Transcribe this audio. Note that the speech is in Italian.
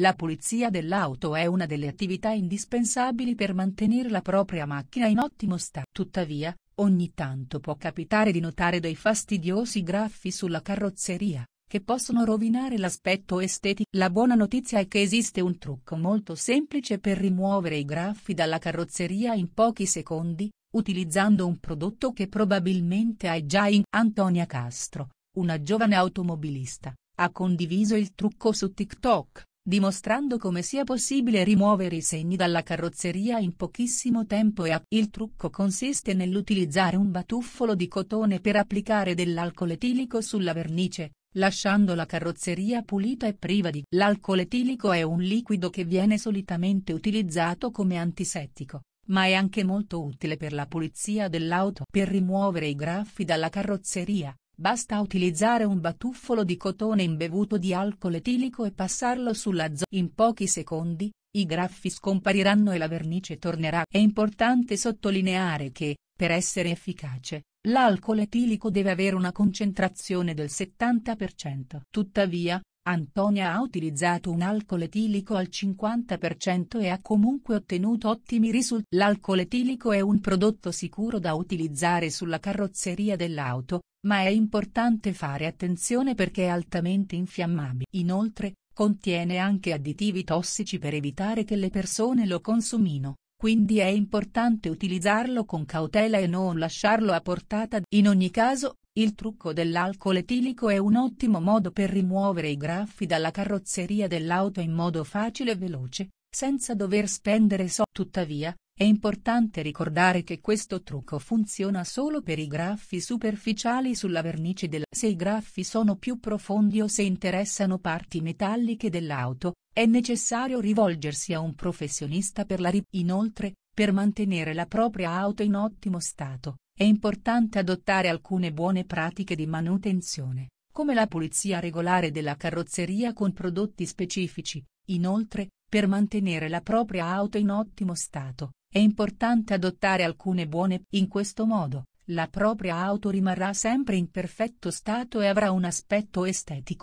La pulizia dell'auto è una delle attività indispensabili per mantenere la propria macchina in ottimo stato. Tuttavia, ogni tanto può capitare di notare dei fastidiosi graffi sulla carrozzeria, che possono rovinare l'aspetto estetico. La buona notizia è che esiste un trucco molto semplice per rimuovere i graffi dalla carrozzeria in pochi secondi, utilizzando un prodotto che probabilmente hai già in Antonia Castro, una giovane automobilista, ha condiviso il trucco su TikTok dimostrando come sia possibile rimuovere i segni dalla carrozzeria in pochissimo tempo e a. Il trucco consiste nell'utilizzare un batuffolo di cotone per applicare dell'alcol etilico sulla vernice, lasciando la carrozzeria pulita e priva di. L'alcol etilico è un liquido che viene solitamente utilizzato come antisettico, ma è anche molto utile per la pulizia dell'auto. Per rimuovere i graffi dalla carrozzeria, Basta utilizzare un batuffolo di cotone imbevuto di alcol etilico e passarlo sulla zona. In pochi secondi, i graffi scompariranno e la vernice tornerà. È importante sottolineare che, per essere efficace, l'alcol etilico deve avere una concentrazione del 70%. Tuttavia, Antonia ha utilizzato un alcol etilico al 50% e ha comunque ottenuto ottimi risultati. L'alcol etilico è un prodotto sicuro da utilizzare sulla carrozzeria dell'auto, ma è importante fare attenzione perché è altamente infiammabile. Inoltre, contiene anche additivi tossici per evitare che le persone lo consumino, quindi è importante utilizzarlo con cautela e non lasciarlo a portata. In ogni caso, il trucco dell'alcol etilico è un ottimo modo per rimuovere i graffi dalla carrozzeria dell'auto in modo facile e veloce, senza dover spendere so. Tuttavia, è importante ricordare che questo trucco funziona solo per i graffi superficiali sulla vernice del Se i graffi sono più profondi o se interessano parti metalliche dell'auto, è necessario rivolgersi a un professionista per la rip. Inoltre, per mantenere la propria auto in ottimo stato, è importante adottare alcune buone pratiche di manutenzione, come la pulizia regolare della carrozzeria con prodotti specifici. Inoltre, per mantenere la propria auto in ottimo stato, è importante adottare alcune buone in questo modo, la propria auto rimarrà sempre in perfetto stato e avrà un aspetto estetico